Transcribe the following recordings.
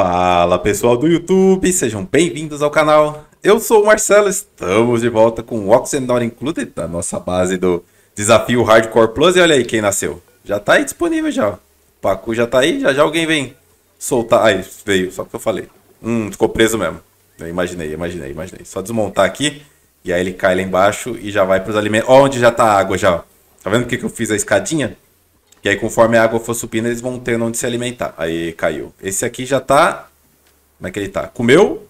Fala pessoal do YouTube, sejam bem-vindos ao canal. Eu sou o Marcelo, estamos de volta com o Oxen Not Included, da nossa base do Desafio Hardcore Plus. E olha aí quem nasceu. Já tá aí disponível já. O Pacu já tá aí, já já alguém vem soltar. Aí, veio, só que eu falei. Hum, ficou preso mesmo. Eu imaginei, imaginei, imaginei. Só desmontar aqui, e aí ele cai lá embaixo e já vai pros alimentos. Ó, onde já tá a água já. Tá vendo o que, que eu fiz a escadinha? E aí, conforme a água for subindo, eles vão tendo onde se alimentar. Aí caiu. Esse aqui já tá. Como é que ele tá? Comeu?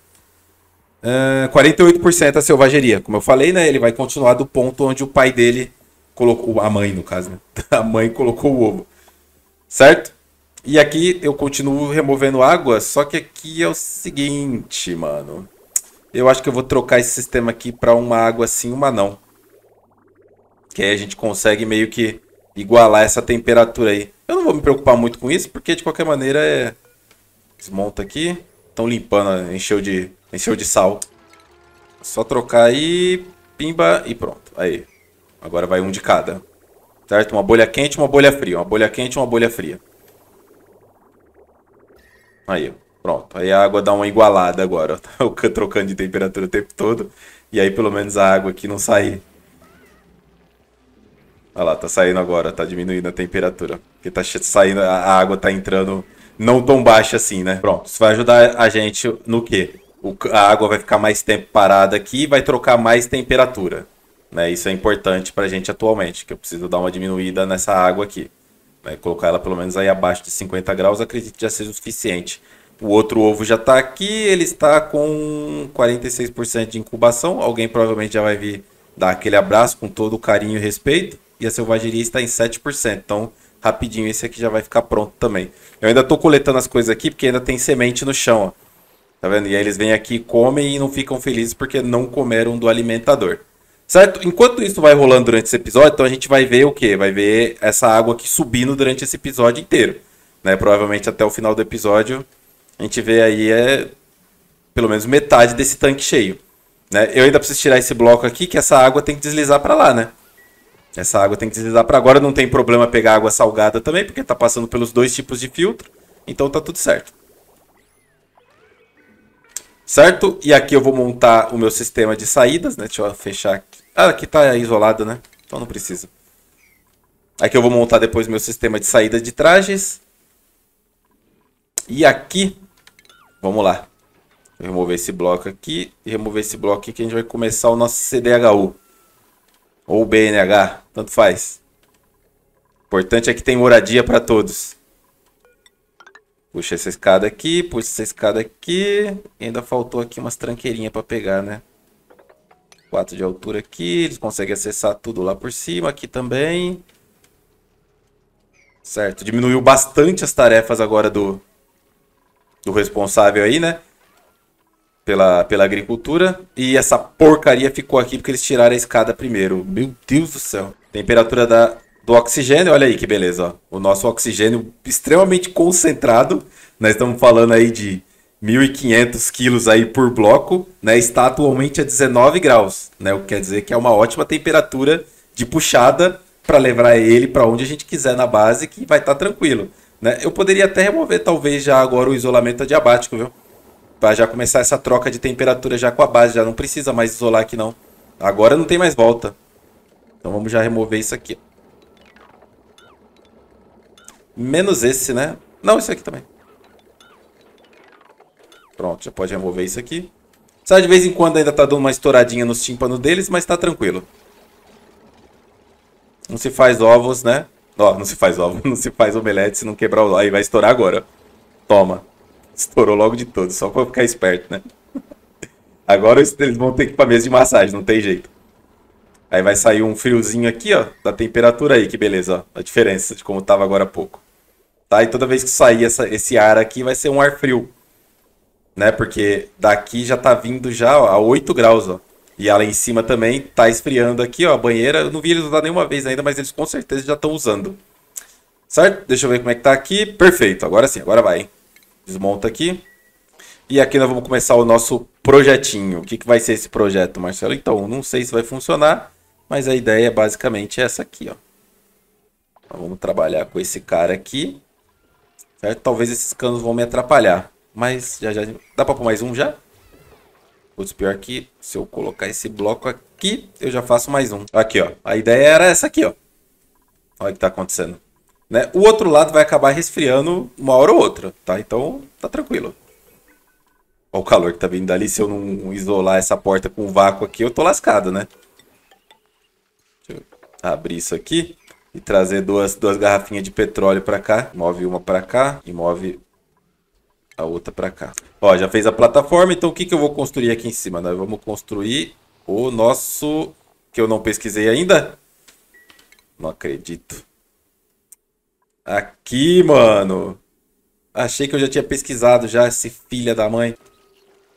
Uh, ah, 48% a selvageria. Como eu falei, né? Ele vai continuar do ponto onde o pai dele colocou. A mãe, no caso, né? A mãe colocou o ovo. Certo? E aqui eu continuo removendo água, só que aqui é o seguinte, mano. Eu acho que eu vou trocar esse sistema aqui para uma água sim, uma não. Que aí a gente consegue meio que igualar essa temperatura aí. Eu não vou me preocupar muito com isso, porque de qualquer maneira é... Desmonta aqui. Estão limpando, encheu de, encheu de sal. Só trocar aí, pimba e pronto. Aí. Agora vai um de cada. Certo? Uma bolha quente, uma bolha fria. Uma bolha quente, uma bolha fria. Aí, pronto. Aí a água dá uma igualada agora. Ó. Trocando de temperatura o tempo todo. E aí pelo menos a água aqui não sai Olha lá, tá saindo agora, tá diminuindo a temperatura. Porque tá saindo, a água tá entrando não tão baixa assim, né? Pronto, isso vai ajudar a gente no quê? O, a água vai ficar mais tempo parada aqui e vai trocar mais temperatura. Né? Isso é importante pra gente atualmente, que eu preciso dar uma diminuída nessa água aqui. Né? Colocar ela pelo menos aí abaixo de 50 graus, acredito que já seja o suficiente. O outro ovo já está aqui, ele está com 46% de incubação. Alguém provavelmente já vai vir dar aquele abraço com todo o carinho e respeito e a selvageria está em 7%. Então, rapidinho esse aqui já vai ficar pronto também. Eu ainda estou coletando as coisas aqui porque ainda tem semente no chão, ó. Tá vendo? E aí eles vêm aqui, comem e não ficam felizes porque não comeram do alimentador. Certo? Enquanto isso vai rolando durante esse episódio, então a gente vai ver o quê? Vai ver essa água aqui subindo durante esse episódio inteiro. Né? Provavelmente até o final do episódio, a gente vê aí é pelo menos metade desse tanque cheio. Né? Eu ainda preciso tirar esse bloco aqui, que essa água tem que deslizar para lá, né? Essa água tem que deslizar para agora. Não tem problema pegar água salgada também, porque está passando pelos dois tipos de filtro. Então tá tudo certo. Certo? E aqui eu vou montar o meu sistema de saídas, né? Deixa eu fechar aqui. Ah, aqui está isolado, né? Então não precisa. Aqui eu vou montar depois meu sistema de saída de trajes. E aqui, vamos lá. Vou remover esse bloco aqui e remover esse bloco aqui que a gente vai começar o nosso CDHU. Ou BNH, tanto faz. O importante é que tem moradia para todos. Puxa essa escada aqui, puxa essa escada aqui. E ainda faltou aqui umas tranqueirinhas para pegar, né? Quatro de altura aqui. Eles conseguem acessar tudo lá por cima. Aqui também. Certo. Diminuiu bastante as tarefas agora do, do responsável aí, né? pela, pela agricultura. E essa porcaria ficou aqui porque eles tiraram a escada primeiro. Meu Deus do céu. Temperatura da, do oxigênio, olha aí que beleza. Ó. O nosso oxigênio extremamente concentrado. Nós estamos falando aí de 1.500 quilos aí por bloco, né? Está atualmente a 19 graus, né? O que quer dizer que é uma ótima temperatura de puxada para levar ele para onde a gente quiser na base, que vai estar tá tranquilo, né? Eu poderia até remover talvez já agora o isolamento adiabático, viu? para já começar essa troca de temperatura já com a base, já não precisa mais isolar aqui não. Agora não tem mais volta. Então vamos já remover isso aqui. Menos esse, né? Não, isso aqui também. Pronto, já pode remover isso aqui. Só de vez em quando ainda tá dando uma estouradinha nos tímpanos deles, mas tá tranquilo. Não se faz ovos, né? Ó, não se faz ovo, não se faz omelete se não quebrar o... Aí vai estourar agora. Toma. Estourou logo de todo, só pra ficar esperto, né? Agora eles vão ter que ir pra mesa de massagem, não tem jeito. Aí vai sair um friozinho aqui, ó, da temperatura aí, que beleza, ó, a diferença de como tava agora há pouco. Tá? E toda vez que sair essa, esse ar aqui, vai ser um ar frio, né? Porque daqui já tá vindo já ó, a 8 graus, ó. E lá em cima também tá esfriando aqui, ó, a banheira. Eu não vi eles usar nenhuma vez ainda, mas eles com certeza já estão usando. Certo? Deixa eu ver como é que tá aqui. Perfeito, agora sim, agora vai, hein? Desmonta aqui. E aqui nós vamos começar o nosso projetinho. O que, que vai ser esse projeto, Marcelo? Então, não sei se vai funcionar, mas a ideia é basicamente essa aqui, ó. Então, vamos trabalhar com esse cara aqui. Certo? Talvez esses canos vão me atrapalhar. Mas já já... Dá pra pôr mais um já? Putz, pior que se eu colocar esse bloco aqui, eu já faço mais um. Aqui, ó. A ideia era essa aqui, ó. Olha o que tá acontecendo. Né? O outro lado vai acabar resfriando uma hora ou outra, tá? Então tá tranquilo. Olha o calor que tá vindo dali. Se eu não isolar essa porta com o vácuo aqui, eu tô lascado, né? Deixa eu abrir isso aqui e trazer duas, duas garrafinhas de petróleo para cá. Move uma para cá e move a outra para cá. Ó, já fez a plataforma, então o que, que eu vou construir aqui em cima? Nós né? vamos construir o nosso... que eu não pesquisei ainda? Não acredito. Aqui, mano. Achei que eu já tinha pesquisado já esse filha da mãe.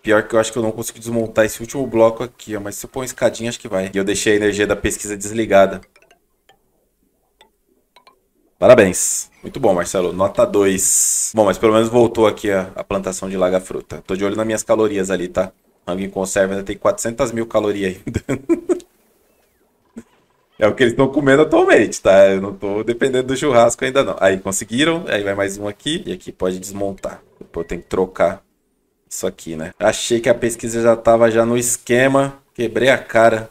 Pior que eu acho que eu não consigo desmontar esse último bloco aqui, ó. Mas se eu pôr uma escadinha, acho que vai. E eu deixei a energia da pesquisa desligada. Parabéns. Muito bom, Marcelo. Nota 2. Bom, mas pelo menos voltou aqui a, a plantação de laga-fruta. Tô de olho nas minhas calorias ali, tá? Rango em conserva ainda tem 400 mil calorias ainda. É o que eles estão comendo atualmente, tá? Eu não tô dependendo do churrasco ainda não. Aí conseguiram, aí vai mais um aqui. E aqui pode desmontar. Depois eu tenho que trocar isso aqui, né? Achei que a pesquisa já tava já no esquema. Quebrei a cara.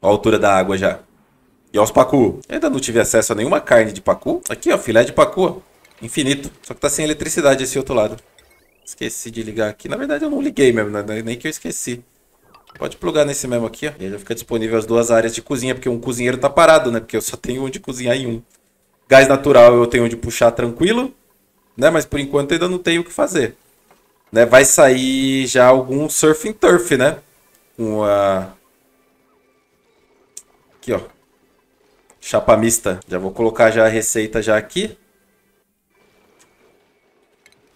Olha a altura da água já. E olha os pacu. Eu ainda não tive acesso a nenhuma carne de pacu. Aqui, ó, filé de pacu. Infinito. Só que tá sem eletricidade esse outro lado. Esqueci de ligar aqui. Na verdade, eu não liguei mesmo. Né? Nem que eu esqueci. Pode plugar nesse mesmo aqui, ó. E ele fica disponível as duas áreas de cozinha, porque um cozinheiro tá parado, né? Porque eu só tenho onde cozinhar em um. Gás natural eu tenho onde puxar tranquilo, né? Mas por enquanto ainda não tenho o que fazer. Né? Vai sair já algum surfing turf, né? Com a... Aqui, ó. Chapa mista. Já vou colocar já a receita já aqui.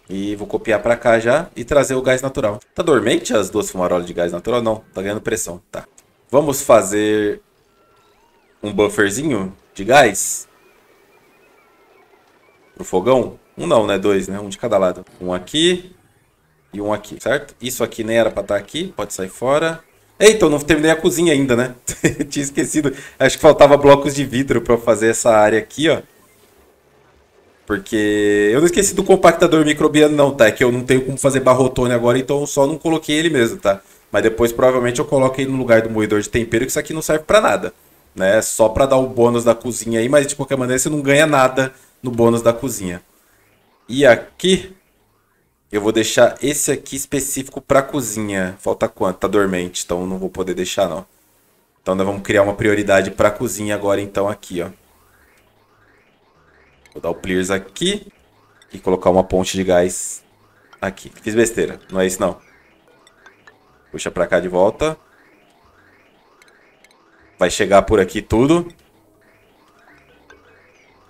E vou copiar para cá já e trazer o gás natural. Tá dormente as duas fumarolas de gás natural? Não, tá ganhando pressão. Tá. Vamos fazer um bufferzinho de gás pro fogão. Um não, né? Dois, né? Um de cada lado. Um aqui e um aqui, certo? Isso aqui nem era para estar tá aqui. Pode sair fora. Eita, eu não terminei a cozinha ainda, né? Tinha esquecido. Acho que faltava blocos de vidro para fazer essa área aqui, ó. Porque eu não esqueci do compactador microbiano, não, tá? É que eu não tenho como fazer barrotone agora, então eu só não coloquei ele mesmo, tá? Mas depois provavelmente eu coloco ele no lugar do moedor de tempero, que isso aqui não serve para nada, né? É só para dar o bônus da cozinha aí, mas de qualquer maneira você não ganha nada no bônus da cozinha. E aqui eu vou deixar esse aqui específico para cozinha. Falta quanto? Tá dormente, então não vou poder deixar não. Então nós vamos criar uma prioridade para cozinha agora então aqui, ó. Vou dar o Pliers aqui e colocar uma ponte de gás aqui. Fiz besteira, não é isso não. Puxa pra cá de volta. Vai chegar por aqui tudo.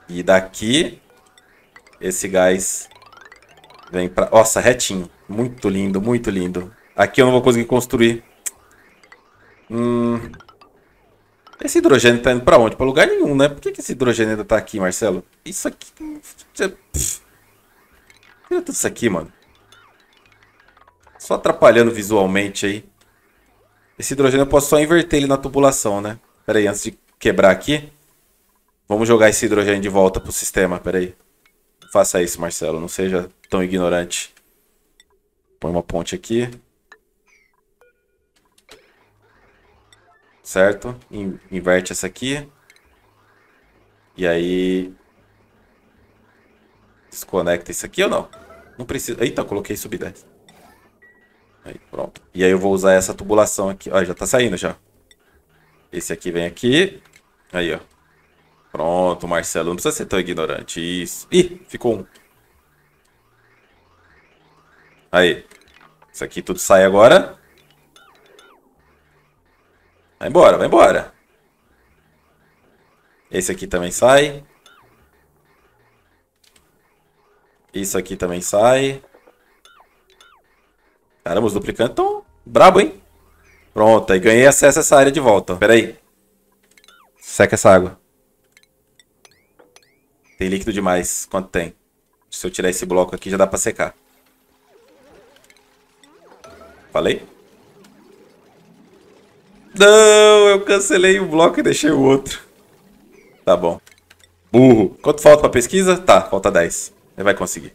E daqui, esse gás vem pra... Nossa, retinho. Muito lindo, muito lindo. Aqui eu não vou conseguir construir. Hum, esse hidrogênio tá indo pra onde? Pra lugar nenhum, né? Por que, que esse hidrogênio ainda tá aqui, Marcelo? Isso aqui. olha tudo isso aqui, mano. Só atrapalhando visualmente aí. Esse hidrogênio eu posso só inverter ele na tubulação, né? Pera aí, antes de quebrar aqui. Vamos jogar esse hidrogênio de volta pro sistema, pera aí. Faça isso, Marcelo. Não seja tão ignorante. Põe uma ponte aqui. certo? Inverte essa aqui. E aí... Desconecta isso aqui ou não? Não precisa... Eita, coloquei sub 10. Aí, pronto. E aí eu vou usar essa tubulação aqui. olha já tá saindo já. Esse aqui vem aqui. Aí, ó. Pronto, Marcelo. Não precisa ser tão ignorante. Isso. Ih, ficou um. Aí. Isso aqui tudo sai agora. Vai embora, vai embora. Esse aqui também sai. Isso aqui também sai. Caramba, os duplicantes estão brabo, hein? Pronto, aí ganhei acesso a essa área de volta. Pera aí. Seca essa água. Tem líquido demais. Quanto tem? Se eu tirar esse bloco aqui, já dá pra secar. Falei? Não, eu cancelei um bloco e deixei o outro. Tá bom. Burro. Quanto falta pra pesquisa? Tá, falta 10. Ele vai conseguir.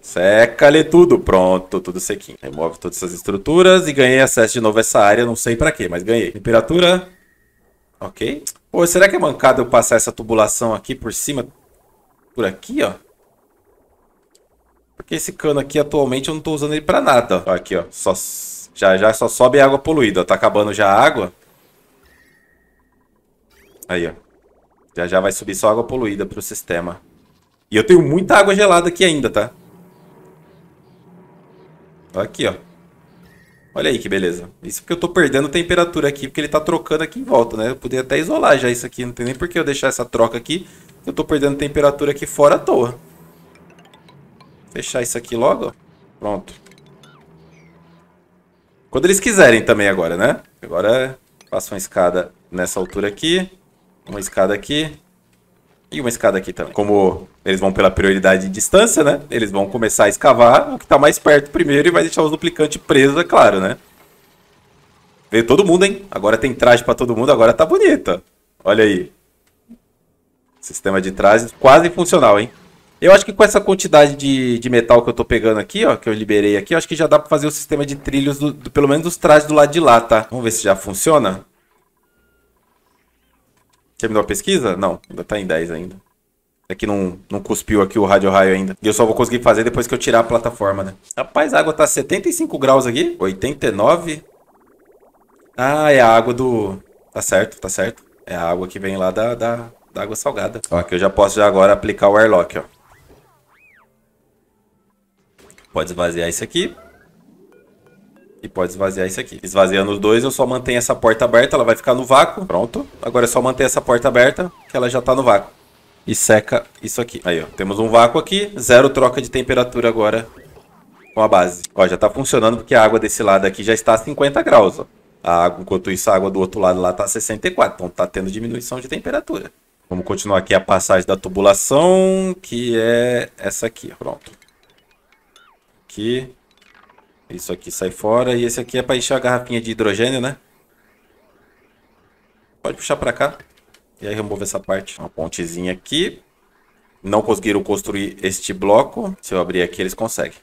seca ali tudo. Pronto, tudo sequinho. Remove todas essas estruturas e ganhei acesso de novo a essa área. Não sei pra quê, mas ganhei. Temperatura. Ok. Pô, será que é mancado eu passar essa tubulação aqui por cima? Por aqui, ó. Porque esse cano aqui, atualmente, eu não tô usando ele pra nada. aqui, ó. Só já já só sobe água poluída, ó. Tá acabando já a água. Aí, ó. Já já vai subir só água poluída pro sistema. E eu tenho muita água gelada aqui ainda, tá? Aqui, ó. Olha aí que beleza. Isso porque eu tô perdendo temperatura aqui, porque ele tá trocando aqui em volta, né? Eu poderia até isolar já isso aqui. Não tem nem por que eu deixar essa troca aqui. Eu tô perdendo temperatura aqui fora à toa. Fechar isso aqui logo, ó. Pronto. Quando eles quiserem também agora, né? Agora passa uma escada nessa altura aqui, uma escada aqui e uma escada aqui também. Como eles vão pela prioridade de distância, né? Eles vão começar a escavar o que está mais perto primeiro e vai deixar os duplicantes presos, é claro, né? Veio todo mundo, hein? Agora tem traje para todo mundo, agora tá bonito. Olha aí. Sistema de trajes quase funcional, hein? Eu acho que com essa quantidade de, de metal que eu tô pegando aqui, ó, que eu liberei aqui, eu acho que já dá pra fazer o sistema de trilhos, do, do pelo menos dos trajes do lado de lá, tá? Vamos ver se já funciona. Terminou a pesquisa? Não, ainda tá em 10 ainda. É que não, não cuspiu aqui o rádio raio ainda. E eu só vou conseguir fazer depois que eu tirar a plataforma, né? Rapaz, a água tá 75 graus aqui. 89. Ah, é a água do... Tá certo, tá certo. É a água que vem lá da, da, da água salgada. Ó, aqui eu já posso já agora aplicar o airlock, ó. Pode esvaziar isso aqui. E pode esvaziar isso aqui. Esvaziando os dois, eu só mantenho essa porta aberta, ela vai ficar no vácuo. Pronto. Agora é só manter essa porta aberta, que ela já tá no vácuo. E seca isso aqui. Aí, ó. Temos um vácuo aqui. Zero troca de temperatura agora com a base. Ó, já tá funcionando porque a água desse lado aqui já está a 50 graus, ó. A água, enquanto isso, a água do outro lado lá tá a 64. Então tá tendo diminuição de temperatura. Vamos continuar aqui a passagem da tubulação, que é essa aqui. Pronto aqui. Isso aqui sai fora. E esse aqui é para encher a garrafinha de hidrogênio, né? Pode puxar para cá. E aí remover essa parte. Uma pontezinha aqui. Não conseguiram construir este bloco. Se eu abrir aqui, eles conseguem.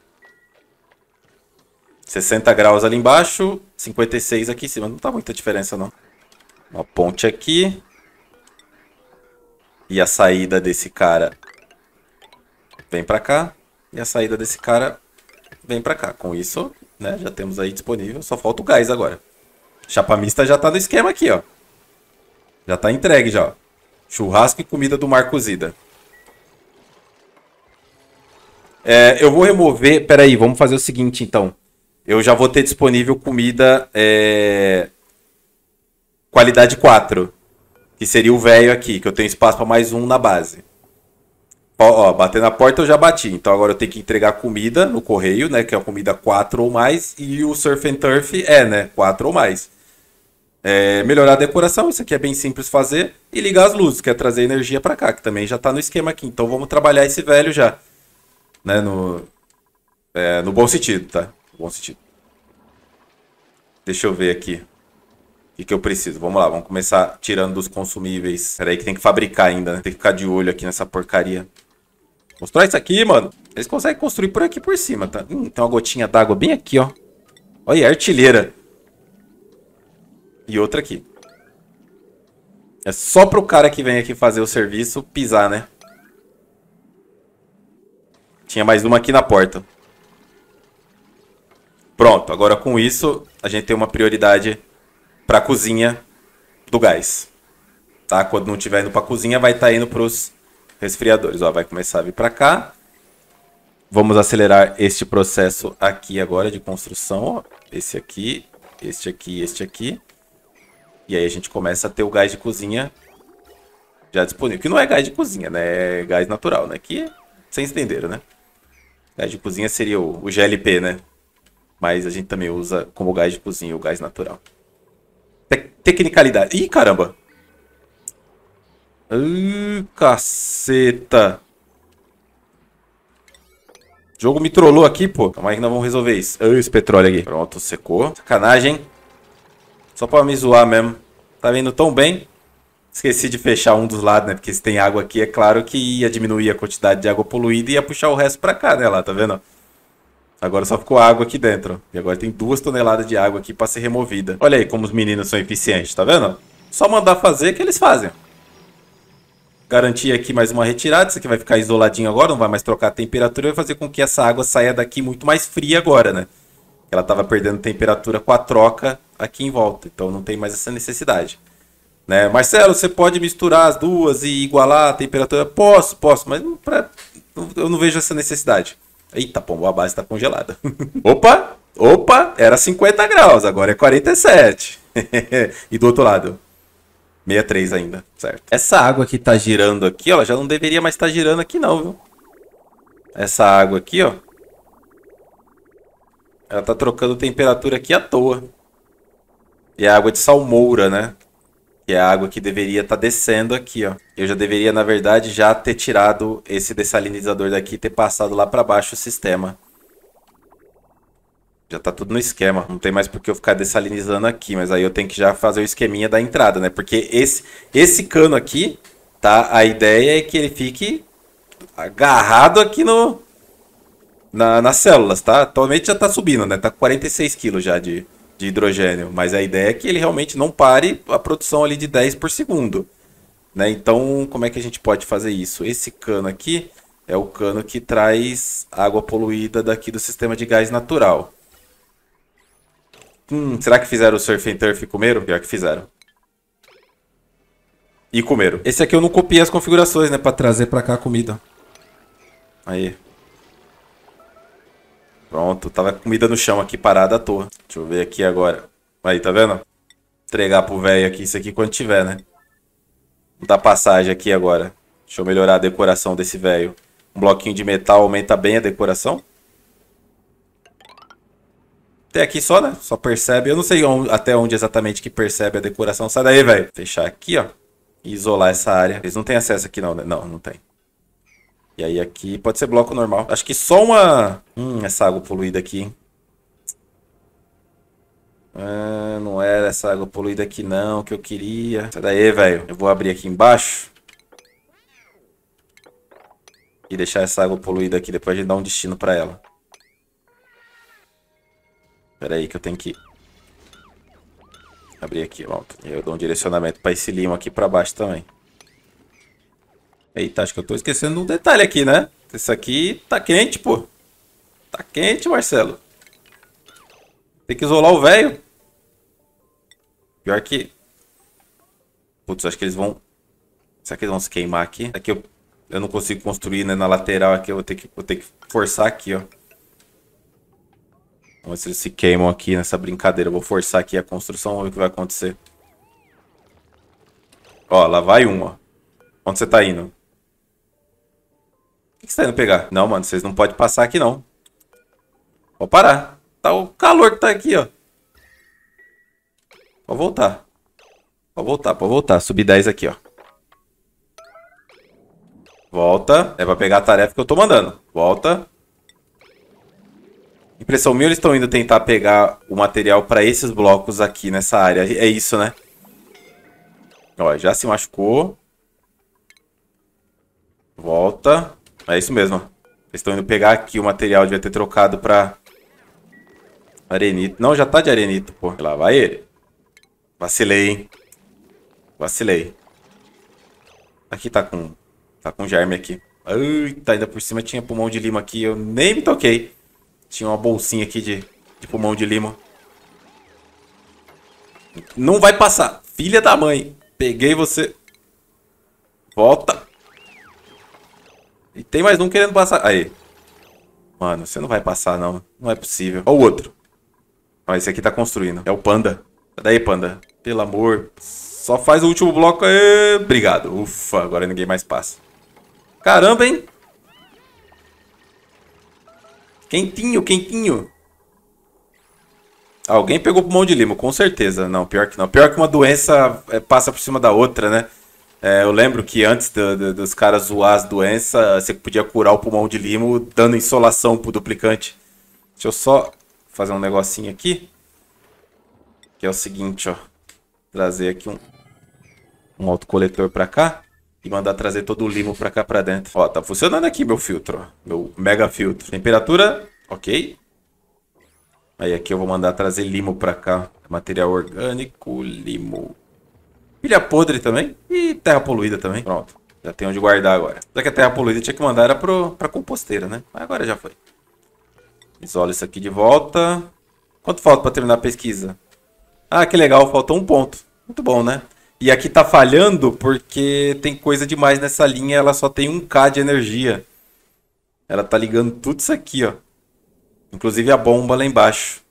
60 graus ali embaixo. 56 aqui em cima. Não tá muita diferença, não. Uma ponte aqui. E a saída desse cara vem pra cá. E a saída desse cara vem para cá. Com isso, né, já temos aí disponível. Só falta o gás agora. chapamista já tá no esquema aqui, ó. Já tá entregue já, ó. Churrasco e comida do mar cozida. É, eu vou remover... Peraí, vamos fazer o seguinte, então. Eu já vou ter disponível comida... É... Qualidade 4. Que seria o velho aqui, que eu tenho espaço para mais um na base. Ó, bater na porta eu já bati. Então agora eu tenho que entregar comida no correio, né? Que é a comida 4 ou mais. E o Surf and Turf é, né? 4 ou mais. É, melhorar a decoração, isso aqui é bem simples fazer. E ligar as luzes, que é trazer energia para cá, que também já tá no esquema aqui. Então vamos trabalhar esse velho já. Né? No, é, no bom sentido, tá? No bom sentido. Deixa eu ver aqui. O que, que eu preciso? Vamos lá, vamos começar tirando dos consumíveis. Peraí que tem que fabricar ainda, né? Tem que ficar de olho aqui nessa porcaria. Constrói isso aqui, mano. Eles conseguem construir por aqui por cima, tá? Hum, tem uma gotinha d'água bem aqui, ó. Olha, artilheira. E outra aqui. É só pro cara que vem aqui fazer o serviço pisar, né? Tinha mais uma aqui na porta. Pronto, agora com isso a gente tem uma prioridade pra cozinha do gás. Tá? Quando não estiver indo pra cozinha, vai estar tá indo pros resfriadores. Ó, vai começar a vir para cá. Vamos acelerar este processo aqui agora de construção. Ó, esse aqui, este aqui, este aqui. E aí a gente começa a ter o gás de cozinha já disponível. Que não é gás de cozinha, né? É gás natural, né? Que vocês entenderam, né? Gás de cozinha seria o, o GLP, né? Mas a gente também usa como gás de cozinha o gás natural. Te tecnicalidade. Ih, caramba! Uh, caceta. O jogo me trollou aqui, pô. Calma aí que nós vamos resolver isso. Uh, esse petróleo aqui. Pronto, secou. Sacanagem. Só pra me zoar mesmo. Tá vindo tão bem. Esqueci de fechar um dos lados, né? Porque se tem água aqui, é claro que ia diminuir a quantidade de água poluída e ia puxar o resto pra cá, né? Lá, tá vendo? Agora só ficou água aqui dentro. E agora tem duas toneladas de água aqui pra ser removida. Olha aí como os meninos são eficientes, tá vendo? Só mandar fazer que eles fazem garantir aqui mais uma retirada. Isso aqui vai ficar isoladinho agora, não vai mais trocar a temperatura. Vai fazer com que essa água saia daqui muito mais fria agora, né? Ela estava perdendo temperatura com a troca aqui em volta. Então não tem mais essa necessidade. Né? Marcelo, você pode misturar as duas e igualar a temperatura? Posso, posso, mas pra... eu não vejo essa necessidade. Eita, pomba, a base está congelada. opa, opa, era 50 graus, agora é 47. e do outro lado, 63 ainda, certo. Essa água que tá girando aqui, ó, já não deveria mais estar tá girando aqui não, viu? Essa água aqui, ó. Ela tá trocando temperatura aqui à toa. E é a água de salmoura, né? Que é a água que deveria estar tá descendo aqui, ó. Eu já deveria, na verdade, já ter tirado esse dessalinizador daqui e ter passado lá para baixo o sistema já tá tudo no esquema. Não tem mais por que eu ficar dessalinizando aqui, mas aí eu tenho que já fazer o esqueminha da entrada, né? Porque esse, esse cano aqui, tá? A ideia é que ele fique agarrado aqui no na, nas células, tá? Atualmente já tá subindo, né? Tá com 46 kg já de, de hidrogênio, mas a ideia é que ele realmente não pare a produção ali de 10 por segundo. Né? Então, como é que a gente pode fazer isso? Esse cano aqui é o cano que traz água poluída daqui do sistema de gás natural. Hum, será que fizeram o Surf and Turf e comeram? Pior que fizeram. E comeram. Esse aqui eu não copiei as configurações, né? Pra trazer pra cá a comida. Aí. Pronto. Tava comida no chão aqui, parada à toa. Deixa eu ver aqui agora. Aí, tá vendo? Entregar pro velho aqui isso aqui quando tiver, né? Vou dar passagem aqui agora. Deixa eu melhorar a decoração desse velho. Um bloquinho de metal aumenta bem a decoração. Até aqui só, né? Só percebe. Eu não sei onde, até onde exatamente que percebe a decoração. Sai daí, velho. Fechar aqui, ó. E isolar essa área. Eles não têm acesso aqui, não, né? Não, não tem. E aí aqui pode ser bloco normal. Acho que só uma... Hum, essa água poluída aqui, hein? Ah, não era essa água poluída aqui não que eu queria. Sai daí, velho. Eu vou abrir aqui embaixo. E deixar essa água poluída aqui. Depois a gente dá um destino pra ela. Pera aí que eu tenho que abrir aqui, pronto. Eu dou um direcionamento para esse limo aqui para baixo também. Eita, acho que eu tô esquecendo um detalhe aqui, né? Isso aqui tá quente, pô. Tá quente, Marcelo. Tem que isolar o velho. Pior que... Putz, acho que eles vão... Será que eles vão se queimar aqui? Aqui eu, eu não consigo construir né, na lateral aqui. Eu vou ter, que, vou ter que forçar aqui, ó. Vamos ver se eles se queimam aqui nessa brincadeira. Eu vou forçar aqui a construção, vamos ver o que vai acontecer. Ó, lá vai um, ó. Onde você tá indo? O que você tá indo pegar? Não, mano, vocês não podem passar aqui, não. Vou parar. Tá o calor que tá aqui, ó. Pode voltar. Pode voltar, pode voltar. Subir 10 aqui, ó. Volta. É pra pegar a tarefa que eu tô mandando. Volta. Impressão minha, eles estão indo tentar pegar o material para esses blocos aqui nessa área. É isso, né? Ó, já se machucou. Volta. É isso mesmo. Eles estão indo pegar aqui o material. Devia ter trocado para Arenito. Não, já tá de arenito, pô. Lá vai ele. Vacilei, hein? Vacilei. Aqui tá com... Tá com germe aqui. Eita, ainda por cima tinha pulmão de lima aqui. Eu nem me toquei. Tinha uma bolsinha aqui de, de pulmão de lima. Não vai passar. Filha da mãe. Peguei você. Volta. E tem mais um querendo passar. Aí. Mano, você não vai passar, não. Não é possível. Ó o outro. Ó, esse aqui tá construindo. É o panda. Tá daí, panda. Pelo amor. Só faz o último bloco aí. Obrigado. Ufa, agora ninguém mais passa. Caramba, hein? Quentinho, quentinho. Alguém pegou pulmão de limo, com certeza. Não, pior que não. Pior que uma doença eh, passa por cima da outra, né? É, eu lembro que antes do, do, dos caras zoar as doenças, você podia curar o pulmão de limo dando insolação pro duplicante. Deixa eu só fazer um negocinho aqui. Que é o seguinte, ó. Trazer aqui um, um autocoletor pra cá e mandar trazer todo o limo pra cá pra dentro. Ó, tá funcionando aqui meu filtro, ó. Meu mega filtro. Temperatura, ok. Aí aqui eu vou mandar trazer limo pra cá. Material orgânico, limo. Pilha podre também. E terra poluída também. Pronto. Já tem onde guardar agora. Só que a terra poluída tinha que mandar era pro, pra composteira, né? Mas agora já foi. Isola isso aqui de volta. Quanto falta pra terminar a pesquisa? Ah, que legal. Faltou um ponto. Muito bom, né? E aqui tá falhando porque tem coisa demais nessa linha, ela só tem 1k de energia. Ela tá ligando tudo isso aqui, ó. Inclusive a bomba lá embaixo.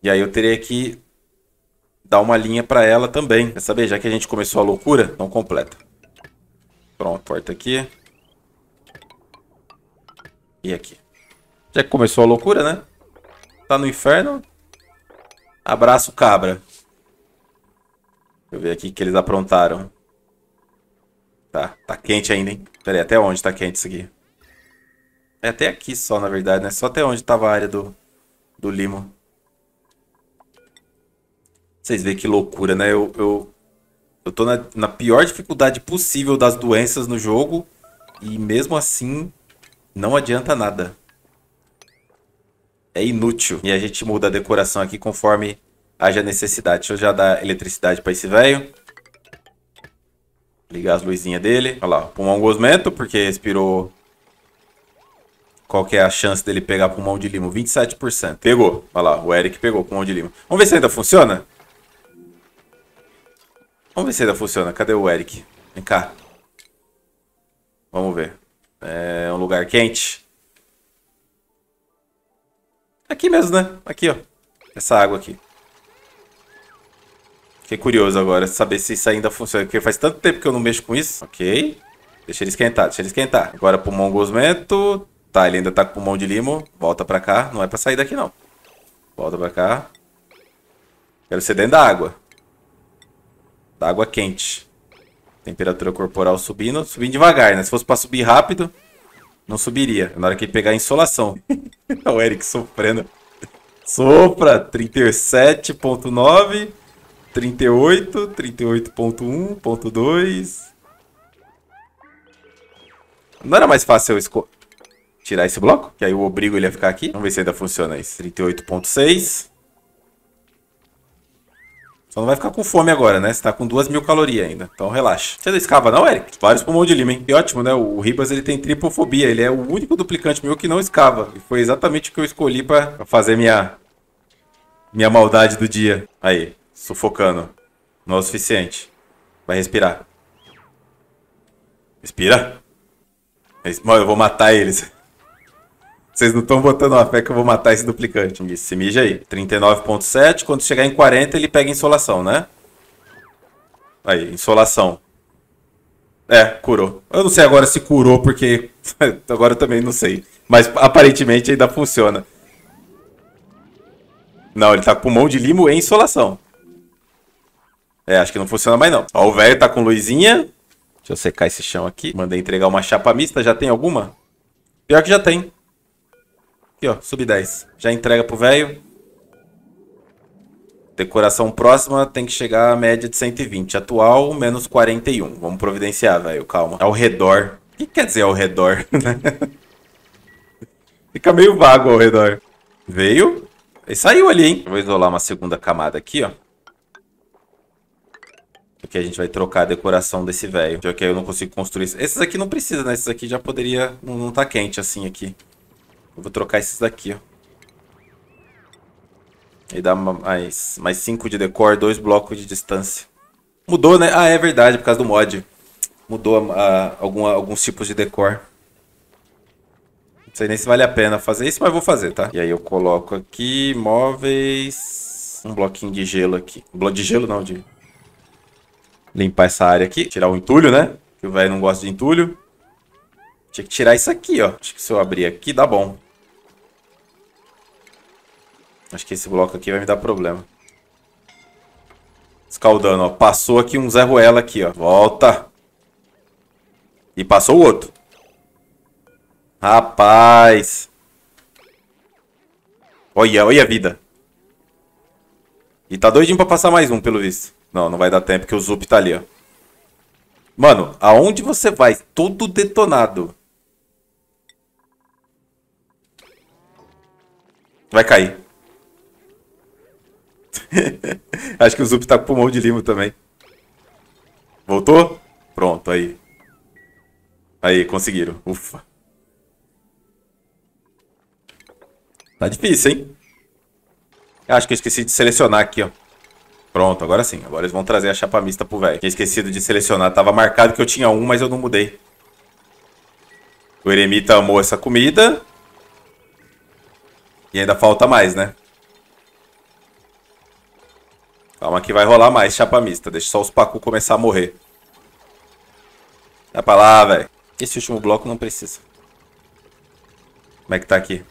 E aí eu teria que dar uma linha para ela também. Quer saber? Já que a gente começou a loucura, então completa. Pronto, porta aqui. E aqui. Já que começou a loucura, né? Tá no inferno. Abraço, cabra eu ver aqui o que eles aprontaram. Tá, tá quente ainda, hein? Pera aí, até onde tá quente isso aqui? É até aqui só, na verdade, né? Só até onde tava a área do, do limo. Vocês veem que loucura, né? Eu, eu, eu tô na, na pior dificuldade possível das doenças no jogo. E mesmo assim, não adianta nada. É inútil. E a gente muda a decoração aqui conforme haja necessidade. Deixa eu já dar eletricidade para esse velho. Ligar as luzinhas dele. Olha lá, pulmão gosmento, porque respirou. Qual que é a chance dele pegar pulmão de limo? 27%. Pegou. Olha lá, o Eric pegou pulmão de limo. Vamos ver se ainda funciona? Vamos ver se ainda funciona. Cadê o Eric? Vem cá. Vamos ver. É um lugar quente. Aqui mesmo, né? Aqui, ó. Essa água aqui. Fiquei curioso agora, saber se isso ainda funciona, porque faz tanto tempo que eu não mexo com isso. Ok. Deixa ele esquentar, deixa ele esquentar. Agora pulmão gosmento. Tá, ele ainda tá com pulmão de limo. Volta pra cá. Não é pra sair daqui, não. Volta pra cá. Quero ser dentro da água. Da água quente. Temperatura corporal subindo. Subindo devagar, né? Se fosse pra subir rápido, não subiria. Na hora que ele pegar a insolação. É o Eric sofrendo. Sopra, 37.9. 38, 2. Não era mais fácil eu tirar esse bloco? Que aí eu obrigo ele a ficar aqui. Vamos ver se ainda funciona isso. 38.6. Só não vai ficar com fome agora, né? Você tá com duas mil calorias ainda. Então relaxa. Você não escava não, Eric? Vários pulmões de lima, hein? E ótimo, né? O Ribas, ele tem tripofobia. Ele é o único duplicante meu que não escava. E foi exatamente o que eu escolhi pra fazer minha... Minha maldade do dia. Aí. Sufocando. Não é o suficiente. Vai respirar. Respira. Mano, eu vou matar eles. Vocês não estão botando a fé que eu vou matar esse duplicante. Se mija aí. 39.7. Quando chegar em 40, ele pega insolação, né? Aí, insolação. É, curou. Eu não sei agora se curou, porque agora eu também não sei. Mas aparentemente ainda funciona. Não, ele tá com pulmão de limo e insolação. É, acho que não funciona mais não. Ó, o velho tá com luzinha. Deixa eu secar esse chão aqui. Mandei entregar uma chapa mista. Já tem alguma? Pior que já tem. Aqui, ó. Sub 10. Já entrega pro velho. Decoração próxima tem que chegar à média de 120. Atual, menos 41. Vamos providenciar, velho. Calma. Ao redor. O que quer dizer ao redor? Fica meio vago ao redor. Veio. E saiu ali, hein? Vou isolar uma segunda camada aqui, ó que a gente vai trocar a decoração desse velho. Já que aí eu não consigo construir. Esses aqui não precisa, né? Esses aqui já poderia... Não, não tá quente assim aqui. Eu vou trocar esses daqui, ó. E dá mais mais cinco de decor, dois blocos de distância. Mudou, né? Ah, é verdade, por causa do mod. Mudou a, a, alguma, alguns tipos de decor. Não sei nem se vale a pena fazer isso, mas vou fazer, tá? E aí eu coloco aqui móveis... Um bloquinho de gelo aqui. bloco de gelo não, de limpar essa área aqui. Tirar o entulho, né? Que o velho não gosta de entulho. Tinha que tirar isso aqui, ó. Acho que se eu abrir aqui, dá bom. Acho que esse bloco aqui vai me dar problema. Escaldando, ó. Passou aqui um Zé Ruela aqui, ó. Volta. E passou o outro. Rapaz. Olha, olha a vida. E tá doidinho pra passar mais um, pelo visto. Não, não vai dar tempo que o Zup tá ali, ó. Mano, aonde você vai? Todo detonado. Vai cair. Acho que o Zup tá com pulmão de limo também. Voltou? Pronto, aí. Aí, conseguiram. Ufa. Tá difícil, hein? Acho que eu esqueci de selecionar aqui, ó. Pronto, agora sim. Agora eles vão trazer a chapa mista pro velho. Tinha esquecido de selecionar. Tava marcado que eu tinha um, mas eu não mudei. O eremita amou essa comida. E ainda falta mais, né? Calma que vai rolar mais chapa mista. Deixa só os pacu começar a morrer. Vai pra lá, velho. Esse último bloco não precisa. Como é que tá aqui?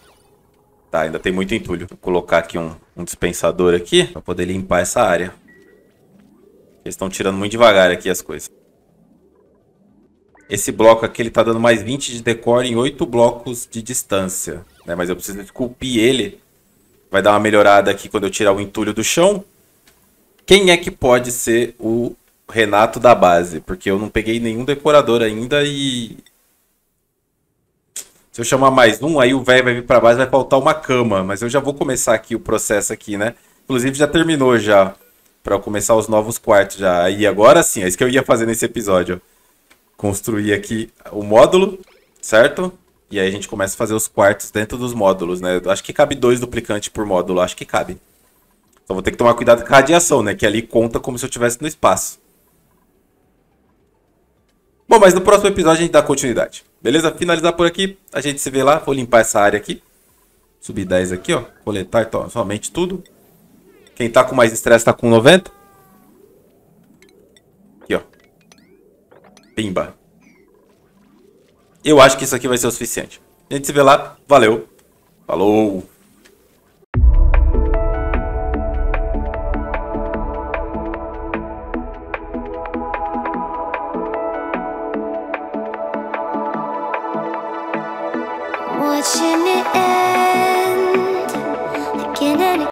Tá, ainda tem muito entulho. Vou colocar aqui um, um dispensador aqui pra poder limpar essa área. Eles estão tirando muito devagar aqui as coisas. Esse bloco aqui, ele tá dando mais 20 de decor em 8 blocos de distância. Né? Mas eu preciso esculpir ele. Vai dar uma melhorada aqui quando eu tirar o entulho do chão. Quem é que pode ser o Renato da base? Porque eu não peguei nenhum decorador ainda e se eu chamar mais um, aí o velho vai vir para baixo, vai faltar uma cama. Mas eu já vou começar aqui o processo aqui, né? Inclusive já terminou já para começar os novos quartos já. E agora sim, é isso que eu ia fazer nesse episódio. Construir aqui o módulo, certo? E aí a gente começa a fazer os quartos dentro dos módulos, né? Acho que cabe dois duplicantes por módulo, acho que cabe. Só então, vou ter que tomar cuidado com a radiação, né? Que ali conta como se eu estivesse no espaço. Bom, mas no próximo episódio a gente dá continuidade. Beleza? Finalizar por aqui. A gente se vê lá. Vou limpar essa área aqui. Subir 10 aqui, ó. Coletar então, somente tudo. Quem tá com mais estresse tá com 90. Aqui, ó. Pimba. Eu acho que isso aqui vai ser o suficiente. A gente se vê lá. Valeu. Falou.